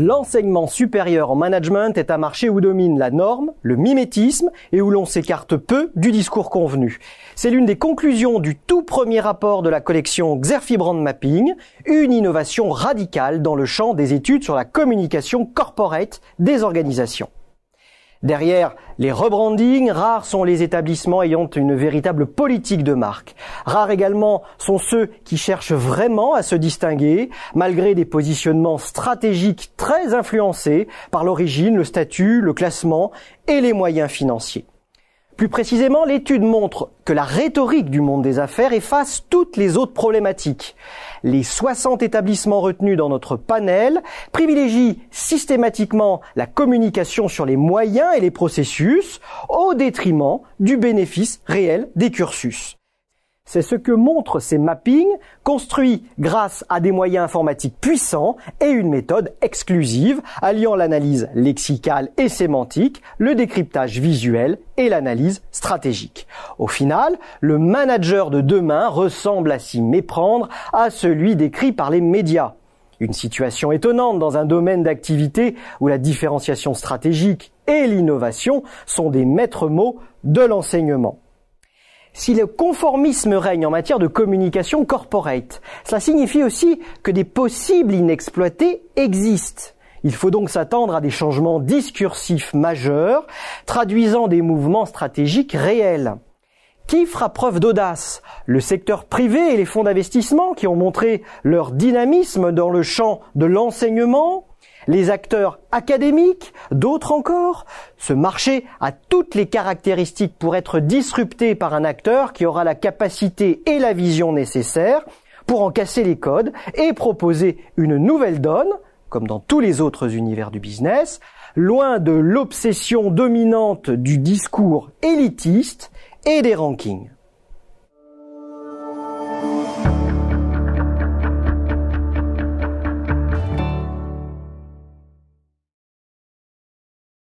L'enseignement supérieur en management est un marché où domine la norme, le mimétisme et où l'on s'écarte peu du discours convenu. C'est l'une des conclusions du tout premier rapport de la collection Xerfi Brand Mapping, une innovation radicale dans le champ des études sur la communication corporate des organisations. Derrière les rebrandings, rares sont les établissements ayant une véritable politique de marque. Rares également sont ceux qui cherchent vraiment à se distinguer, malgré des positionnements stratégiques très influencés par l'origine, le statut, le classement et les moyens financiers. Plus précisément, l'étude montre que la rhétorique du monde des affaires efface toutes les autres problématiques. Les 60 établissements retenus dans notre panel privilégient systématiquement la communication sur les moyens et les processus au détriment du bénéfice réel des cursus. C'est ce que montrent ces mappings, construits grâce à des moyens informatiques puissants et une méthode exclusive, alliant l'analyse lexicale et sémantique, le décryptage visuel et l'analyse stratégique. Au final, le manager de demain ressemble à s'y méprendre à celui décrit par les médias. Une situation étonnante dans un domaine d'activité où la différenciation stratégique et l'innovation sont des maîtres mots de l'enseignement. Si le conformisme règne en matière de communication corporate, cela signifie aussi que des possibles inexploités existent. Il faut donc s'attendre à des changements discursifs majeurs, traduisant des mouvements stratégiques réels. Qui fera preuve d'audace Le secteur privé et les fonds d'investissement qui ont montré leur dynamisme dans le champ de l'enseignement les acteurs académiques, d'autres encore. Ce marché a toutes les caractéristiques pour être disrupté par un acteur qui aura la capacité et la vision nécessaires pour en casser les codes et proposer une nouvelle donne, comme dans tous les autres univers du business, loin de l'obsession dominante du discours élitiste et des rankings.